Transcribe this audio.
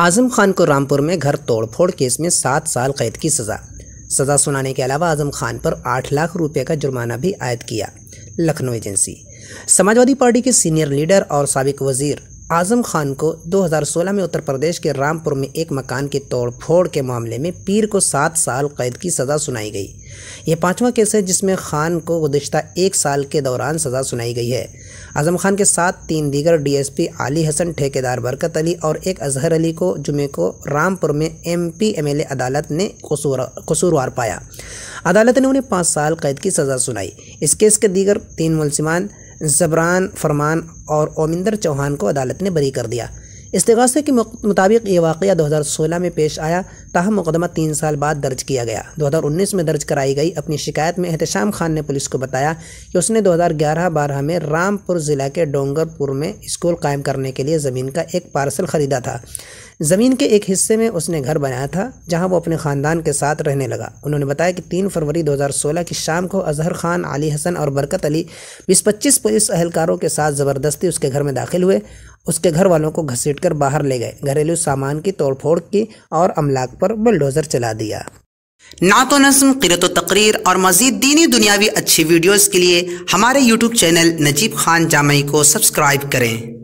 आजम खान को रामपुर में घर तोड़फोड़ केस में सात साल कैद की सज़ा सज़ा सुनाने के अलावा आजम खान पर आठ लाख रुपये का जुर्माना भी आयद किया लखनऊ एजेंसी समाजवादी पार्टी के सीनियर लीडर और सबक वजीर आज़म खान को 2016 में उत्तर प्रदेश के रामपुर में एक मकान की तोड़फोड़ के मामले में पीर को सात साल कैद की सज़ा सुनाई गई ये पांचवा केस है जिसमें खान को गुजशत एक साल के दौरान सज़ा सुनाई गई है आज़म खान के साथ तीन दीगर डीएसपी आली हसन ठेकेदार बरकत अली और एक अजहर अली को जुमे को रामपुर में एम पी अदालत ने कसूरवार पाया अदालत ने उन्हें पाँच साल कैद की सज़ा सुनाई इस केस के दीगर तीन मुलजमान जबरान फरमान और ओमिंदर चौहान को अदालत ने बरी कर दिया इस्ते के मुताबिक ये वाक़ 2016 में पेश आया ताहम मुकदमा तीन साल बाद दर्ज किया गया 2019 में दर्ज कराई गई अपनी शिकायत में एहतशाम खान ने पुलिस को बताया कि उसने 2011-12 में रामपुर ज़िला के डोंगरपुर में स्कूल कायम करने के लिए ज़मीन का एक पार्सल ख़रीदा था ज़मीन के एक हिस्से में उसने घर बनाया था जहां वो अपने ख़ानदान के साथ रहने लगा उन्होंने बताया कि तीन फरवरी 2016 की शाम को अजहर खान अली हसन और बरकत अली बीस पच्चीस पुलिस अहलकारों के साथ ज़बरदस्ती उसके घर में दाखिल हुए उसके घर वालों को घसीट बाहर ले गए घरेलू सामान की तोड़फोड़ की और अमलाक पर बुलडोज़र चला दिया नात तो नज़म किरत तकरीर और मजीद दीनी दुनियावी अच्छी वीडियोज़ के लिए हमारे यूट्यूब चैनल नजीब खान जामई को सब्सक्राइब करें